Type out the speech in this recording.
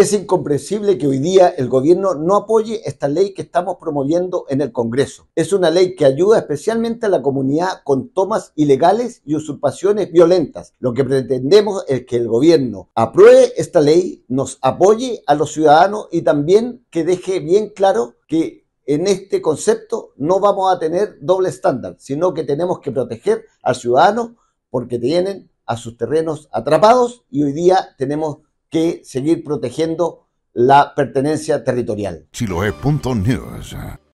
Es incomprensible que hoy día el gobierno no apoye esta ley que estamos promoviendo en el Congreso. Es una ley que ayuda especialmente a la comunidad con tomas ilegales y usurpaciones violentas. Lo que pretendemos es que el gobierno apruebe esta ley, nos apoye a los ciudadanos y también que deje bien claro que en este concepto no vamos a tener doble estándar, sino que tenemos que proteger al ciudadano porque tienen a sus terrenos atrapados y hoy día tenemos que seguir protegiendo la pertenencia territorial.